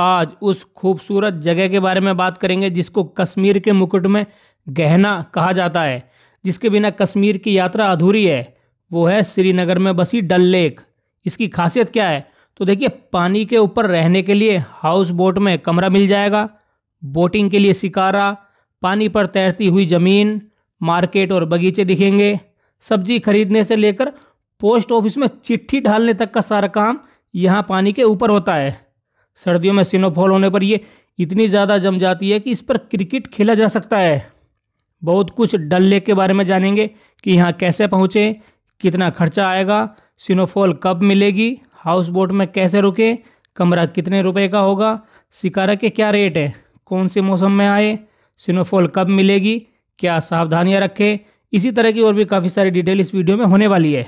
आज उस खूबसूरत जगह के बारे में बात करेंगे जिसको कश्मीर के मुकुट में गहना कहा जाता है जिसके बिना कश्मीर की यात्रा अधूरी है वो है श्रीनगर में बसी डल लेक इसकी खासियत क्या है तो देखिए पानी के ऊपर रहने के लिए हाउस बोट में कमरा मिल जाएगा बोटिंग के लिए शिकारा पानी पर तैरती हुई ज़मीन मार्केट और बगीचे दिखेंगे सब्जी खरीदने से लेकर पोस्ट ऑफिस में चिट्ठी ढालने तक का सारा काम यहाँ पानी के ऊपर होता है सर्दियों में सिनोफॉल होने पर ये इतनी ज़्यादा जम जाती है कि इस पर क्रिकेट खेला जा सकता है बहुत कुछ डल लेक के बारे में जानेंगे कि यहाँ कैसे पहुँचें कितना खर्चा आएगा सिनोफॉल कब मिलेगी हाउस बोट में कैसे रुकें कमरा कितने रुपए का होगा शिकारा के क्या रेट है कौन से मौसम में आए सिनोफॉल कब मिलेगी क्या सावधानियाँ रखें इसी तरह की और भी काफ़ी सारी डिटेल इस वीडियो में होने वाली है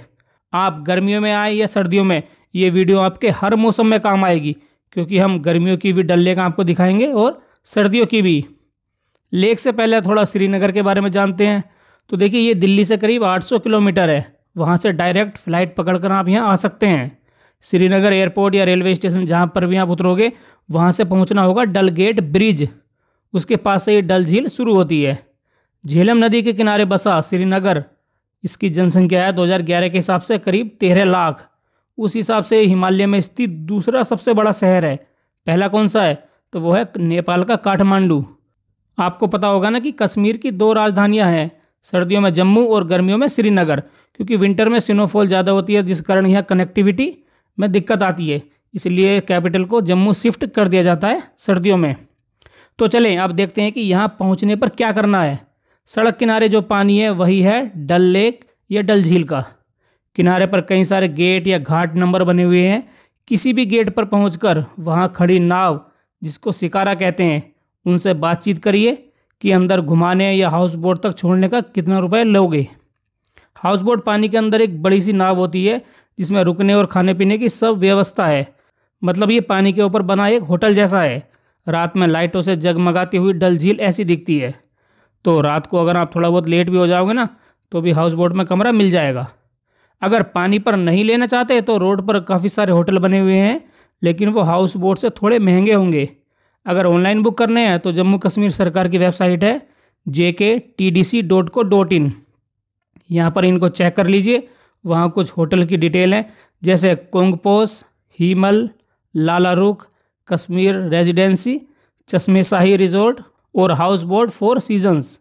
आप गर्मियों में आए या सर्दियों में ये वीडियो आपके हर मौसम में काम आएगी क्योंकि हम गर्मियों की भी डल लेक आपको दिखाएंगे और सर्दियों की भी लेक से पहले थोड़ा श्रीनगर के बारे में जानते हैं तो देखिए ये दिल्ली से करीब 800 किलोमीटर है वहाँ से डायरेक्ट फ्लाइट पकड़कर आप यहाँ आ सकते हैं श्रीनगर एयरपोर्ट या रेलवे स्टेशन जहाँ पर भी आप उतरोगे वहाँ से पहुँचना होगा डल गेट ब्रिज उसके पास से ये डल झील शुरू होती है झेलम नदी के किनारे बसा श्रीनगर इसकी जनसंख्या है 2011 के हिसाब से करीब तेरह लाख उस हिसाब से हिमालय में स्थित दूसरा सबसे बड़ा शहर है पहला कौन सा है तो वो है नेपाल का काठमांडू आपको पता होगा ना कि कश्मीर की दो राजधानियां हैं सर्दियों में जम्मू और गर्मियों में श्रीनगर क्योंकि विंटर में स्नोफॉल ज़्यादा होती है जिस कारण यहाँ कनेक्टिविटी में दिक्कत आती है इसलिए कैपिटल को जम्मू शिफ्ट कर दिया जाता है सर्दियों में तो चलें अब देखते हैं कि यहाँ पहुँचने पर क्या करना है सड़क किनारे जो पानी है वही है डल लेक या डल झील का किनारे पर कई सारे गेट या घाट नंबर बने हुए हैं किसी भी गेट पर पहुंचकर वहां खड़ी नाव जिसको शिकारा कहते हैं उनसे बातचीत करिए कि अंदर घुमाने या हाउस बोट तक छोड़ने का कितना रुपए लोगे हाउस बोट पानी के अंदर एक बड़ी सी नाव होती है जिसमें रुकने और खाने पीने की सब व्यवस्था है मतलब ये पानी के ऊपर बना एक होटल जैसा है रात में लाइटों से जगमगाती हुई डल झील ऐसी दिखती है तो रात को अगर आप थोड़ा बहुत लेट भी हो जाओगे ना तो भी हाउस बोट में कमरा मिल जाएगा अगर पानी पर नहीं लेना चाहते तो रोड पर काफ़ी सारे होटल बने हुए हैं लेकिन वो हाउस बोट से थोड़े महंगे होंगे अगर ऑनलाइन बुक करने हैं तो जम्मू कश्मीर सरकार की वेबसाइट है J K T D C dot co dot in यहाँ पर इनको चेक कर लीजिए वहाँ कुछ होटल की डिटेल हैं जैसे कोंगपोस हीमल लाला रुख कश्मीर रेजिडेंसी चश्मे शाही रिजोर्ट और हाउस बोट फोर सीजन्स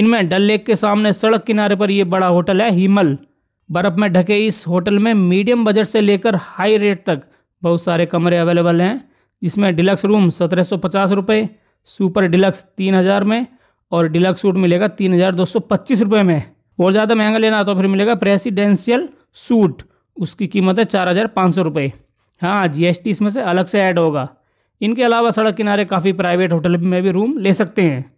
इनमें डल लेक के सामने सड़क किनारे पर ये बड़ा होटल है हीमल बर्फ़ में ढके इस होटल में मीडियम बजट से लेकर हाई रेट तक बहुत सारे कमरे अवेलेबल हैं जिसमें डिलक्स रूम सत्रह सौ पचास रुपये सुपर डिलक्स तीन हज़ार में और डिलक्स सूट मिलेगा तीन हज़ार दो सौ पच्चीस रुपये में और ज़्यादा महंगा लेना तो फिर मिलेगा प्रेसिडेंशियल सूट उसकी कीमत है चार हज़ार पाँच सौ रुपये हाँ जीएसटी इसमें से अलग से ऐड होगा इनके अलावा सड़क किनारे काफ़ी प्राइवेट होटल में भी रूम ले सकते हैं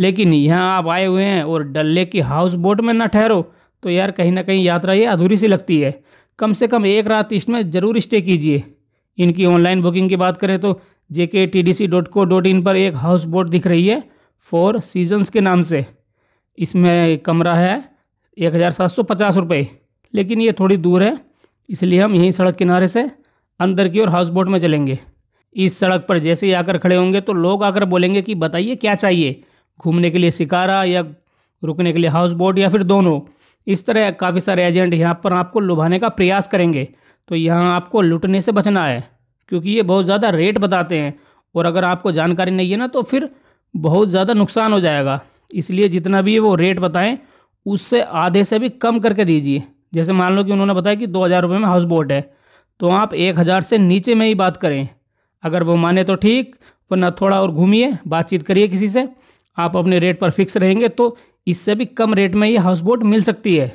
लेकिन यहाँ आप आए हुए हैं और डल लेक की हाउस बोट में ना ठहरो तो यार कहीं ना कहीं यात्रा ये अधूरी सी लगती है कम से कम एक रात इसमें ज़रूर स्टे कीजिए इनकी ऑनलाइन बुकिंग की बात करें तो J K T D C dot co dot in पर एक हाउस बोट दिख रही है फोर सीजन्स के नाम से इसमें कमरा है एक हज़ार सात सौ पचास रुपये लेकिन ये थोड़ी दूर है इसलिए हम यहीं सड़क किनारे से अंदर की ओर हाउस बोट में चलेंगे इस सड़क पर जैसे ही आकर खड़े होंगे तो लोग आकर बोलेंगे कि बताइए क्या चाहिए घूमने के लिए शिकारा या रुकने के लिए हाउस बोट या फिर दोनों इस तरह काफ़ी सारे एजेंट यहाँ पर आपको लुभाने का प्रयास करेंगे तो यहाँ आपको लुटने से बचना है क्योंकि ये बहुत ज़्यादा रेट बताते हैं और अगर आपको जानकारी नहीं है ना तो फिर बहुत ज़्यादा नुकसान हो जाएगा इसलिए जितना भी वो रेट बताएं उससे आधे से भी कम करके दीजिए जैसे मान लो कि उन्होंने बताया कि दो हज़ार रुपये में हाउस बोट है तो आप एक हज़ार से नीचे में ही बात करें अगर वो माने तो ठीक वरना थोड़ा और घूमिए बातचीत करिए किसी से आप अपने रेट पर फिक्स रहेंगे तो इससे भी कम रेट में ये हाउस बोट मिल सकती है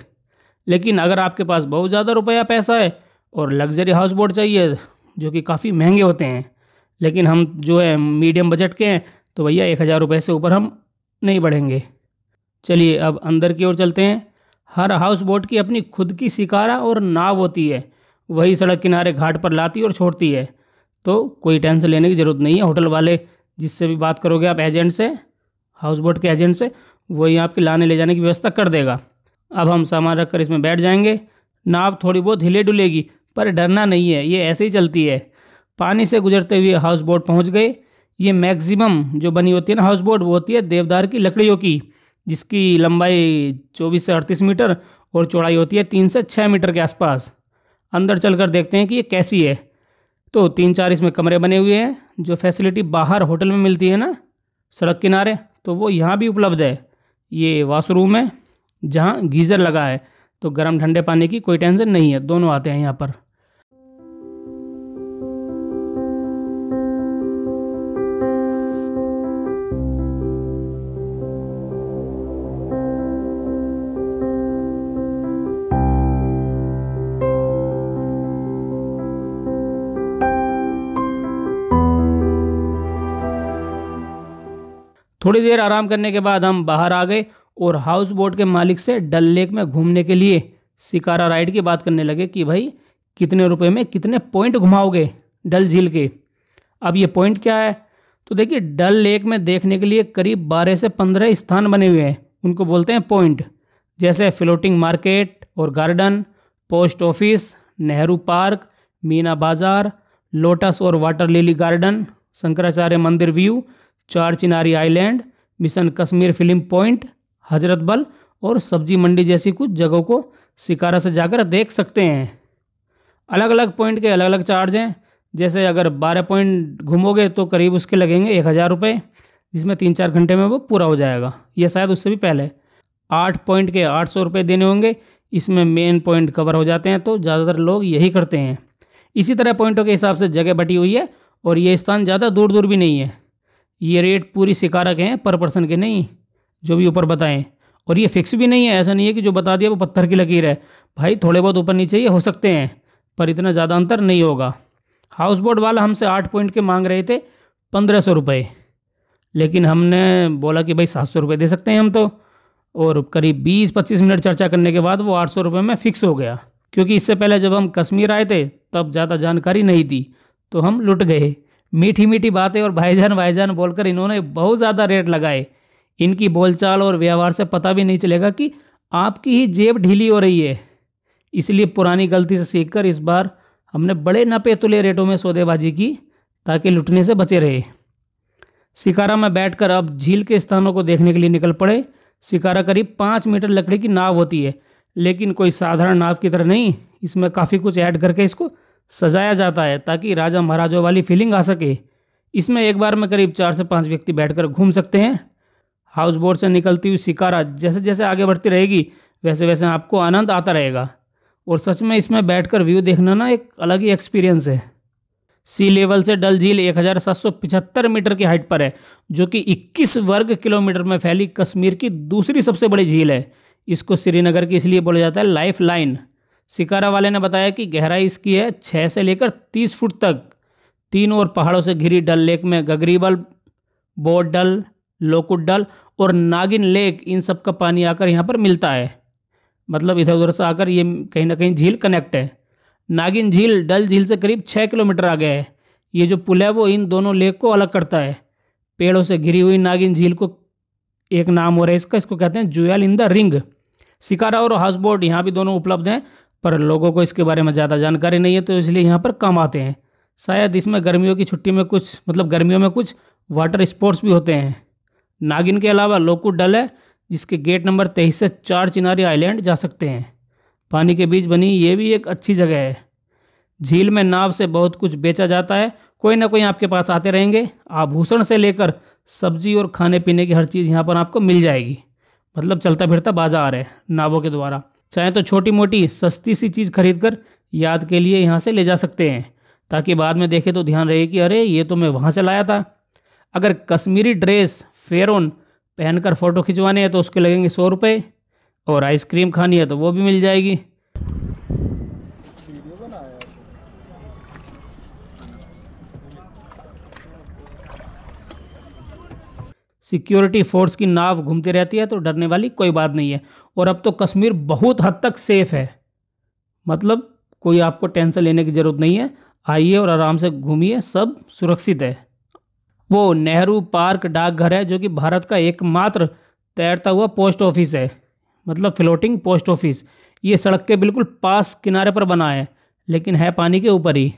लेकिन अगर आपके पास बहुत ज़्यादा रुपया पैसा है और लग्जरी हाउस बोट चाहिए जो कि काफ़ी महंगे होते हैं लेकिन हम जो है मीडियम बजट के हैं तो भैया एक हज़ार रुपये से ऊपर हम नहीं बढ़ेंगे चलिए अब अंदर की ओर चलते हैं हर हाउस बोट की अपनी खुद की शिकारा और नाव होती है वही सड़क किनारे घाट पर लाती और छोड़ती है तो कोई टेंशन लेने की ज़रूरत नहीं है होटल वाले जिससे भी बात करोगे आप एजेंट से हाउस बोट के एजेंट से वही आपके लाने ले जाने की व्यवस्था कर देगा अब हम सामान रख कर इसमें बैठ जाएंगे नाव थोड़ी बहुत हिले डुलेगी पर डरना नहीं है ये ऐसे ही चलती है पानी से गुजरते हुए हाउस बोट पहुँच गए ये मैक्सिमम जो बनी होती है ना हाउस बोट वो होती है देवदार की लकड़ियों की जिसकी लंबाई चौबीस से अड़तीस मीटर और चौड़ाई होती है तीन से छः मीटर के आसपास अंदर चलकर देखते हैं कि ये कैसी है तो तीन चार इसमें कमरे बने हुए हैं जो फैसिलिटी बाहर होटल में मिलती है ना सड़क किनारे तो वो यहाँ भी उपलब्ध है ये वाशरूम है जहाँ गीज़र लगा है तो गर्म ठंडे पानी की कोई टेंशन नहीं है दोनों आते हैं यहाँ पर थोड़ी देर आराम करने के बाद हम बाहर आ गए और हाउस बोट के मालिक से डल लेक में घूमने के लिए शिकारा राइड की बात करने लगे कि भाई कितने रुपए में कितने पॉइंट घुमाओगे डल झील के अब ये पॉइंट क्या है तो देखिए डल लेक में देखने के लिए करीब बारह से पंद्रह स्थान बने हुए हैं उनको बोलते हैं पॉइंट जैसे फ्लोटिंग मार्केट और garden post office Nehru park Meena Bazaar lotus और वाटर लिली गार्डन शंकराचार्य मंदिर view Char Chinari island mission Kashmir film point Hazratbal और सब्जी मंडी जैसी कुछ जगहों को शिकारा से जाकर देख सकते हैं अलग अलग पॉइंट के अलग अलग चार्ज हैं जैसे अगर बारह पॉइंट घूमोगे तो करीब उसके लगेंगे एक हज़ार रुपये जिसमें तीन चार घंटे में वो पूरा हो जाएगा या शायद उससे भी पहले आठ पॉइंट के आठ सौ रुपये देने होंगे इसमें मेन पॉइंट कवर हो जाते हैं तो ज़्यादातर लोग यही करते हैं इसी तरह पॉइंटों के हिसाब से जगह बटी हुई है और ये स्थान ज़्यादा दूर दूर भी नहीं है ये रेट पूरी सिकारा के हैं पर पर्सन के नहीं जो भी ऊपर बताएं और ये फिक्स भी नहीं है ऐसा नहीं है कि जो बता दिया वो पत्थर की लकीर है भाई थोड़े बहुत ऊपर नीचे ये हो सकते हैं पर इतना ज़्यादा अंतर नहीं होगा हाउस बोट वाला हमसे आठ पॉइंट के मांग रहे थे पंद्रह सौ रुपये लेकिन हमने बोला कि भाई सात सौ रुपये दे सकते हैं हम तो और करीब बीस पच्चीस मिनट चर्चा करने के बाद वो आठ सौ रुपये में फ़िक्स हो गया क्योंकि इससे पहले जब हम कश्मीर आए थे तब ज़्यादा जानकारी नहीं थी तो हम लुट गए मीठी मीठी बातें और भाईजान भाईजान बोलकर इन्होंने बहुत ज़्यादा रेट लगाए इनकी बोलचाल और व्यवहार से पता भी नहीं चलेगा कि आपकी ही जेब ढीली हो रही है इसलिए पुरानी गलती से सीखकर इस बार हमने बड़े नपे तुले रेटों में सौदेबाजी की ताकि लुटने से बचे रहे शिकारा में बैठकर अब झील के स्थानों को देखने के लिए निकल पड़े सिकारा करीब पाँच मीटर लकड़ी की नाव होती है लेकिन कोई साधारण नाव की तरह नहीं इसमें काफ़ी कुछ ऐड करके इसको सजाया जाता है ताकि राजा महाराजों वाली फीलिंग आ सके इसमें एक बार में करीब चार से पाँच व्यक्ति बैठकर घूम सकते हैं हाउस बोट से निकलती हुई शिकारा जैसे जैसे आगे बढ़ती रहेगी वैसे वैसे आपको आनंद आता रहेगा और सच में इसमें बैठकर व्यू देखना ना एक अलग ही एक्सपीरियंस है सी लेवल से डल झील एक मीटर की हाइट पर है जो कि 21 वर्ग किलोमीटर में फैली कश्मीर की दूसरी सबसे बड़ी झील है इसको श्रीनगर की इसलिए बोला जाता है लाइफ लाइन शिकारा वाले ने बताया कि गहराई इसकी है छः से लेकर तीस फुट तक तीन और पहाड़ों से घिरी डल लेक में गगरीबल बोट डल लोकुट डल और नागिन लेक इन सब का पानी आकर यहाँ पर मिलता है मतलब इधर उधर से आकर ये कहीं ना कहीं झील कनेक्ट है नागिन झील डल झील से करीब छः किलोमीटर आ गया है ये जो पुल है वो इन दोनों लेक को अलग करता है पेड़ों से घिरी हुई नागिन झील को एक नाम हो रहा है इसका इसको कहते हैं jewel in the ring shikara और हाउस बोट यहाँ भी दोनों उपलब्ध हैं पर लोगों को इसके बारे में ज़्यादा जानकारी नहीं है तो इसलिए यहाँ पर कम आते हैं शायद इसमें गर्मियों की छुट्टी में कुछ मतलब गर्मियों में कुछ वाटर स्पोर्ट्स भी होते हैं नागिन के अलावा लोकू डल है जिसके गेट नंबर तेईस से चार चिनारी आइलैंड जा सकते हैं पानी के बीच बनी ये भी एक अच्छी जगह है झील में नाव से बहुत कुछ बेचा जाता है कोई ना कोई आपके पास आते रहेंगे आभूषण से लेकर सब्जी और खाने पीने की हर चीज़ यहाँ पर आपको मिल जाएगी मतलब चलता फिरता बाज़ार है नावों के द्वारा चाहे तो छोटी मोटी सस्ती सी चीज़ खरीद कर याद के लिए यहाँ से ले जा सकते हैं ताकि बाद में देखें तो ध्यान रहे कि अरे ये तो मैं वहाँ से लाया था अगर कश्मीरी ड्रेस फेरोन पहनकर फ़ोटो खिंचवाने हैं तो उसके लगेंगे सौ रुपये और आइसक्रीम खानी है तो वो भी मिल जाएगी सिक्योरिटी फोर्स की नाव घूमती रहती है तो डरने वाली कोई बात नहीं है और अब तो कश्मीर बहुत हद तक सेफ़ है मतलब कोई आपको टेंशन लेने की ज़रूरत नहीं है आइए और आराम से घूमिए सब सुरक्षित है वो नेहरू पार्क डाकघर है जो कि भारत का एकमात्र तैरता हुआ पोस्ट ऑफिस है मतलब फ्लोटिंग पोस्ट ऑफिस ये सड़क के बिल्कुल पास किनारे पर बना है लेकिन है पानी के ऊपर ही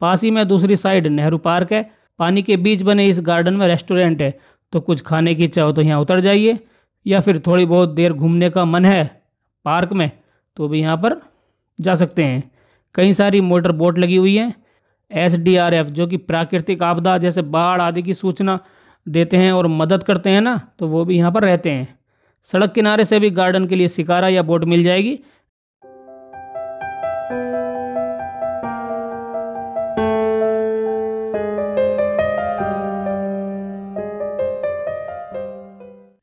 पास ही में दूसरी साइड नेहरू पार्क है पानी के बीच बने इस गार्डन में रेस्टोरेंट है तो कुछ खाने की चाहो तो यहाँ उतर जाइए या फिर थोड़ी बहुत देर घूमने का मन है पार्क में तो भी यहाँ पर जा सकते हैं कई सारी मोटर बोट लगी हुई हैं एस जो कि प्राकृतिक आपदा जैसे बाढ़ आदि की सूचना देते हैं और मदद करते हैं ना तो वो भी यहाँ पर रहते हैं सड़क किनारे से भी गार्डन के लिए शिकारा या बोट मिल जाएगी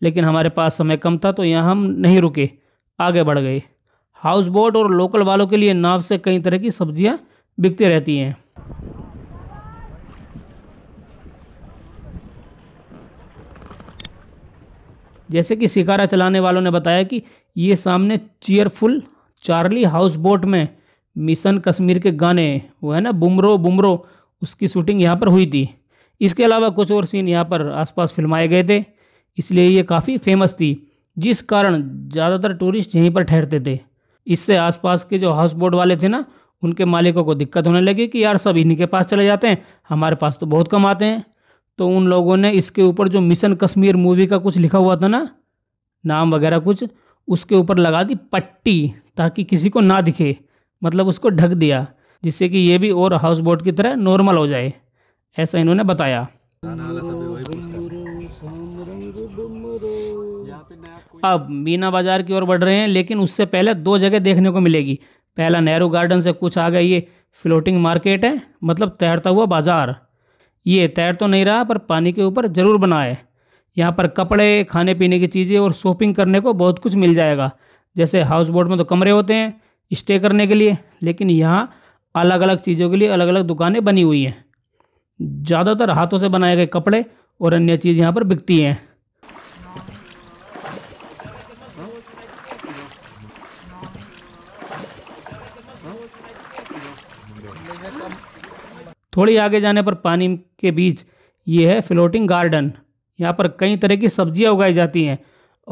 लेकिन हमारे पास समय कम था तो यहाँ हम नहीं रुके आगे बढ़ गए हाउस बोट और लोकल वालों के लिए नाव से कई तरह की सब्जियाँ बिकती रहती हैं जैसे कि शिकारा चलाने वालों ने बताया कि ये सामने चेयरफुल चार्ली हाउस बोट में मिशन कश्मीर के गाने वो है ना बुमरो बुमरो उसकी शूटिंग यहाँ पर हुई थी इसके अलावा कुछ और सीन यहाँ पर आसपास फिल्माए गए थे इसलिए ये काफ़ी फेमस थी जिस कारण ज़्यादातर टूरिस्ट यहीं पर ठहरते थे इससे आसपास के जो हाउस बोट वाले थे ना उनके मालिकों को दिक्कत होने लगी कि यार सब इन्हीं के पास चले जाते हैं हमारे पास तो बहुत कम आते हैं तो उन लोगों ने इसके ऊपर जो मिशन कश्मीर मूवी का कुछ लिखा हुआ था ना नाम वगैरह कुछ उसके ऊपर लगा दी पट्टी ताकि किसी को ना दिखे मतलब उसको ढक दिया जिससे कि ये भी और हाउस बोट की तरह नॉर्मल हो जाए ऐसा इन्होंने बताया अब मीना बाज़ार की ओर बढ़ रहे हैं लेकिन उससे पहले दो जगह देखने को मिलेगी पहला नेहरू गार्डन से कुछ आ गया ये फ्लोटिंग मार्केट है मतलब तैरता हुआ बाज़ार ये तैर तो नहीं रहा पर पानी के ऊपर ज़रूर बना है यहाँ पर कपड़े खाने पीने की चीज़ें और शॉपिंग करने को बहुत कुछ मिल जाएगा जैसे हाउस बोट में तो कमरे होते हैं स्टे करने के लिए लेकिन यहाँ अलग अलग चीज़ों के लिए अलग अलग दुकानें बनी हुई हैं ज़्यादातर हाथों से बनाए गए कपड़े और अन्य चीज़ यहाँ पर बिकती हैं थोड़ी आगे जाने पर पानी के बीच ये है फ्लोटिंग गार्डन यहाँ पर कई तरह की सब्जियाँ उगाई जाती हैं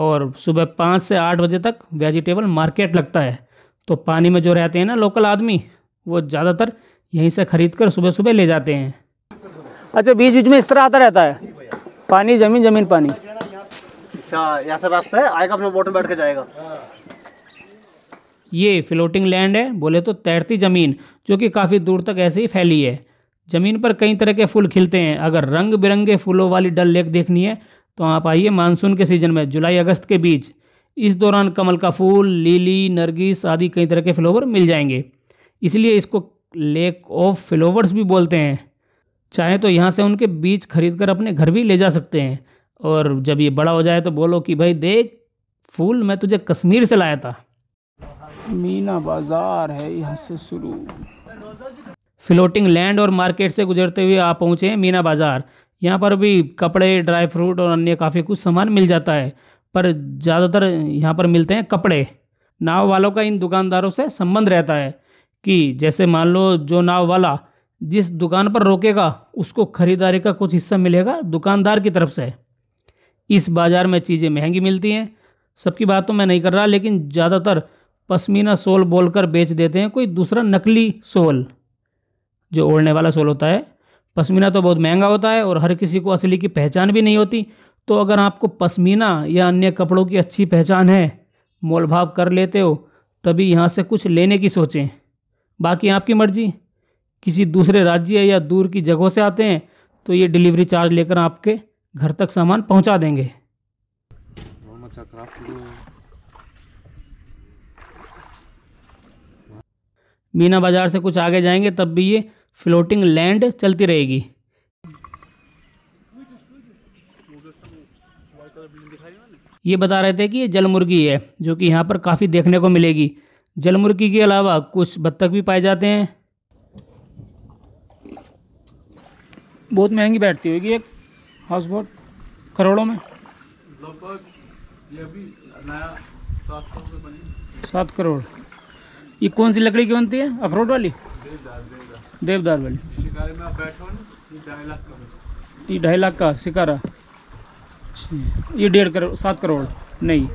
और सुबह पाँच से आठ बजे तक वेजिटेबल मार्केट लगता है तो पानी में जो रहते हैं ना लोकल आदमी वो ज़्यादातर यहीं से ख़रीद कर सुबह सुबह ले जाते हैं अच्छा बीच बीच में इस तरह आता रहता है पानी ज़मीन ज़मीन पानी अच्छा यहाँ से रास्ता है आएगा अपने बोट में बैठ के जाएगा ये फ्लोटिंग लैंड है बोले तो तैरती ज़मीन जो कि काफ़ी दूर तक ऐसे ही फैली है ज़मीन पर कई तरह के फूल खिलते हैं अगर रंग बिरंगे फूलों वाली डल लेक देखनी है तो आप आइए मानसून के सीजन में जुलाई अगस्त के बीच इस दौरान कमल का फूल लीली नरगिस आदि कई तरह के फ्लोवर मिल जाएंगे इसलिए इसको लेक ऑफ फ्लोवर्स भी बोलते हैं चाहे तो यहाँ से उनके बीज खरीद कर अपने घर भी ले जा सकते हैं और जब ये बड़ा हो जाए तो बोलो कि भाई देख फूल मैं तुझे कश्मीर से लाया था मीना बाज़ार है यहाँ से शुरू फ्लोटिंग लैंड और मार्केट से गुजरते हुए आप पहुँचे हैं मीना बाज़ार यहाँ पर भी कपड़े ड्राई फ्रूट और अन्य काफ़ी कुछ सामान मिल जाता है पर ज़्यादातर यहाँ पर मिलते हैं कपड़े नाव वालों का इन दुकानदारों से संबंध रहता है कि जैसे मान लो जो नाव वाला जिस दुकान पर रोकेगा उसको खरीदारी का कुछ हिस्सा मिलेगा दुकानदार की तरफ से इस बाज़ार में चीज़ें महंगी मिलती हैं सबकी बात तो मैं नहीं कर रहा लेकिन ज़्यादातर पश्मीना सोल बोलकर बेच देते हैं कोई दूसरा नकली सोल जो ओढ़ने वाला सोल होता है पश्मीना तो बहुत महंगा होता है और हर किसी को असली की पहचान भी नहीं होती तो अगर आपको पश्मीना या अन्य कपड़ों की अच्छी पहचान है मोल भाव कर लेते हो तभी यहाँ से कुछ लेने की सोचें बाकी आपकी मर्जी किसी दूसरे राज्य या दूर की जगहों से आते हैं तो ये डिलीवरी चार्ज लेकर आपके घर तक सामान पहुँचा देंगे मीना बाज़ार से कुछ आगे जाएंगे तब भी ये फ्लोटिंग लैंड चलती रहेगी ये बता रहे थे कि ये जल मुर्गी है जो कि यहाँ पर काफ़ी देखने को मिलेगी जल मुर्गी के अलावा कुछ बत्तख भी पाए जाते हैं बहुत महंगी बैठती होगी एक हाउस बोट करोड़ों में लगभग ये नया सात करोड़ सात करोड़ ये कौन सी लकड़ी की बनती है अखरोट वाली देदार, देदार। देवदार वाली ये ढाई लाख का शिकारा ये डेढ़ करोड़ सात करोड़ नहीं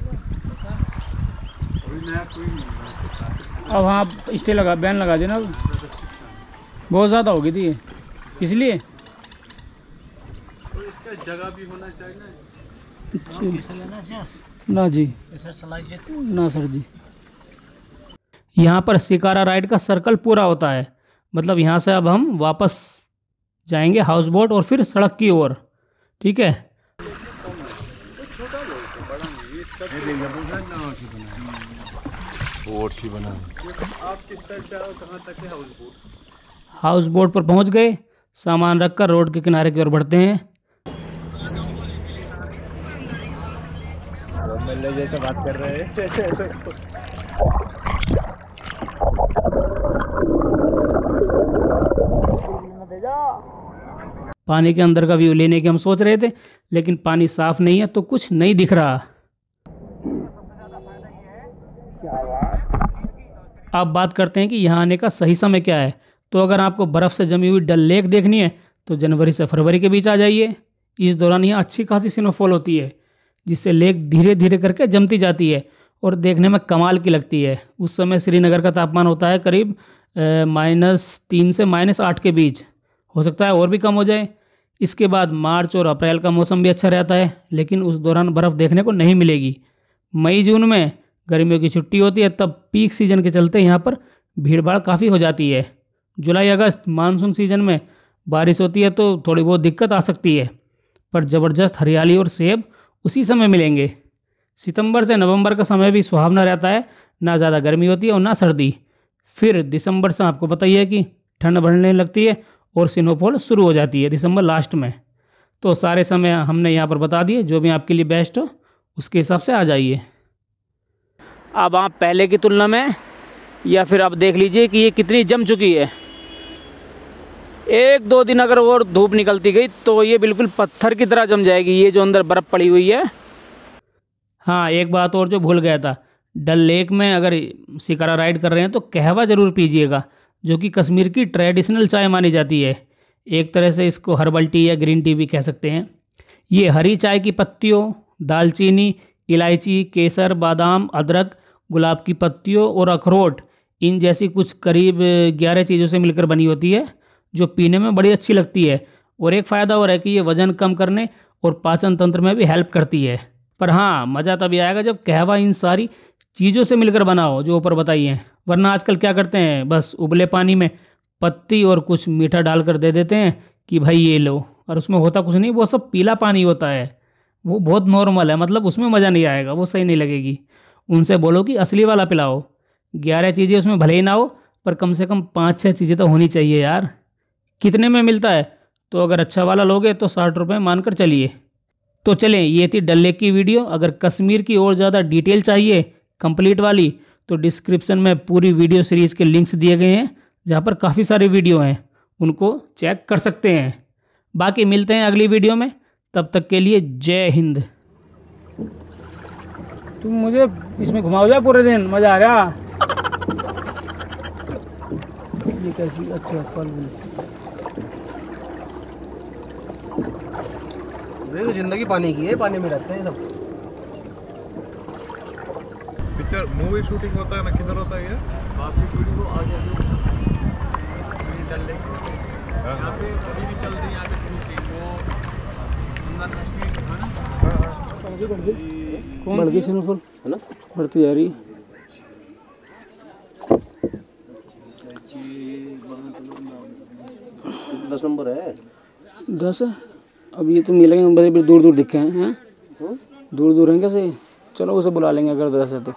अब हाँ स्टे लगा बैन लगा देना बहुत ज़्यादा होगी थी इसलिए जगह भी होना चाहिए ना जी ना सर जी यहाँ पर शिकारा राइड का सर्कल पूरा होता है मतलब यहाँ से अब हम वापस जाएंगे हाउस बोट और फिर सड़क की ओर ठीक है हाउस बोट पर पहुंच गए सामान रखकर रोड के किनारे की ओर बढ़ते हैं जैसे बात कर रहे हैं पानी के अंदर का व्यू लेने के हम सोच रहे थे लेकिन पानी साफ़ नहीं है तो कुछ नहीं दिख रहा आप बात करते हैं कि यहाँ आने का सही समय क्या है तो अगर आपको बर्फ़ से जमी हुई डल लेक देखनी है तो जनवरी से फरवरी के बीच आ जाइए इस दौरान यहाँ अच्छी खासी स्नोफॉल होती है जिससे लेक धीरे धीरे करके जमती जाती है और देखने में कमाल की लगती है उस समय श्रीनगर का तापमान होता है करीब माइनस तीन से माइनस आठ के बीच हो सकता है और भी कम हो जाए इसके बाद मार्च और अप्रैल का मौसम भी अच्छा रहता है लेकिन उस दौरान बर्फ़ देखने को नहीं मिलेगी मई जून में गर्मियों की छुट्टी होती है तब पीक सीजन के चलते यहाँ पर भीड़ भाड़ काफ़ी हो जाती है जुलाई अगस्त मानसून सीजन में बारिश होती है तो थोड़ी बहुत दिक्कत आ सकती है पर ज़बरदस्त हरियाली और सेब उसी समय मिलेंगे सितंबर से नवंबर का समय भी सुहावना रहता है ना ज़्यादा गर्मी होती है और ना सर्दी फिर दिसंबर से आपको बताइए कि ठंड बढ़ने लगती है और स्नोफॉल शुरू हो जाती है दिसंबर लास्ट में तो सारे समय हमने यहाँ पर बता दिए जो भी आपके लिए बेस्ट हो उसके हिसाब से आ जाइए अब आप पहले की तुलना में या फिर आप देख लीजिए कि ये कितनी जम चुकी है एक दो दिन अगर और धूप निकलती गई तो ये बिल्कुल पत्थर की तरह जम जाएगी ये जो अंदर बर्फ़ पड़ी हुई है हाँ एक बात और जो भूल गया था डल लेक में अगर शिकारा राइड कर रहे हैं तो कहवा ज़रूर पीजिएगा जो कि कश्मीर की ट्रेडिशनल चाय मानी जाती है एक तरह से इसको हर्बल टी या ग्रीन टी भी कह सकते हैं ये हरी चाय की पत्तियों दालचीनी इलायची केसर बादाम अदरक गुलाब की पत्तियों और अखरोट इन जैसी कुछ करीब ग्यारह चीज़ों से मिलकर बनी होती है जो पीने में बड़ी अच्छी लगती है और एक फ़ायदा और है कि ये वज़न कम करने और पाचन तंत्र में भी हेल्प करती है पर हाँ मज़ा तभी आएगा जब कहवा इन सारी चीज़ों से मिलकर बना हो जो ऊपर बताई है वरना आजकल क्या करते हैं बस उबले पानी में पत्ती और कुछ मीठा डालकर दे देते हैं कि भाई ये लो और उसमें होता कुछ नहीं वो सब पीला पानी होता है वो बहुत नॉर्मल है मतलब उसमें मज़ा नहीं आएगा वो सही नहीं लगेगी उनसे बोलो कि असली वाला पिलाओ ग्यारह चीज़ें उसमें भले ही ना हो पर कम से कम पाँच छः चीज़ें तो होनी चाहिए यार कितने में मिलता है तो अगर अच्छा वाला लोगे तो साठ रुपये मान कर चलिए तो चलें ये थी डल लेक की वीडियो अगर कश्मीर की और ज़्यादा डिटेल चाहिए कंप्लीट वाली तो डिस्क्रिप्शन में पूरी वीडियो सीरीज़ के लिंक्स दिए गए हैं जहाँ पर काफ़ी सारे वीडियो हैं उनको चेक कर सकते हैं बाकी मिलते हैं अगली वीडियो में तब तक के लिए जय हिंद तुम मुझे इसमें घुमाओ जा पूरे दिन मज़ा आ रहा ये कैसी अच्छा फल तो जिंदगी पानी की है पानी में रहते हैं सब पिक्चर मूवी शूटिंग होता है ना किधर होता है ये बाकी शूटिंग को आगे डल लेक यहाँ पे अभी भी चल रही है यहाँ पे शूटिंग वो हाँ, हाँ। बढ़ गई सिनोफल है ना बढ़ती जा रही दस नंबर है दस अब ये तो मिलेंगे दूर दूर दिखे हैं हैं हाँ। दूर दूर हैं कैसे चलो उसे बुला लेंगे अगर दस है तो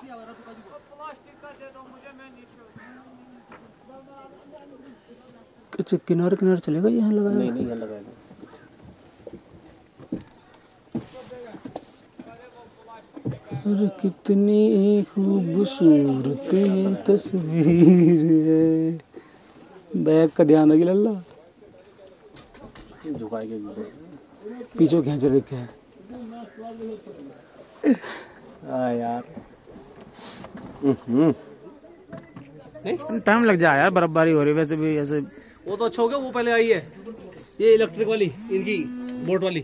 अच्छा किनारे किनारे चलेगा यहाँ लगाया नहीं नहीं लगाएगा अरे कितनी खूबसूरत तस्वीर है बैग का ध्यान रखिए लल्ला झुकाएगा पीछे खींच रखे हैं हाँ यार नहीं टाइम लग जाए यार बर्फबारी हो रही वैसे भी ऐसे वो तो अच्छा हो गया वो पहले आई है ये इलेक्ट्रिक वाली इनकी बोट वाली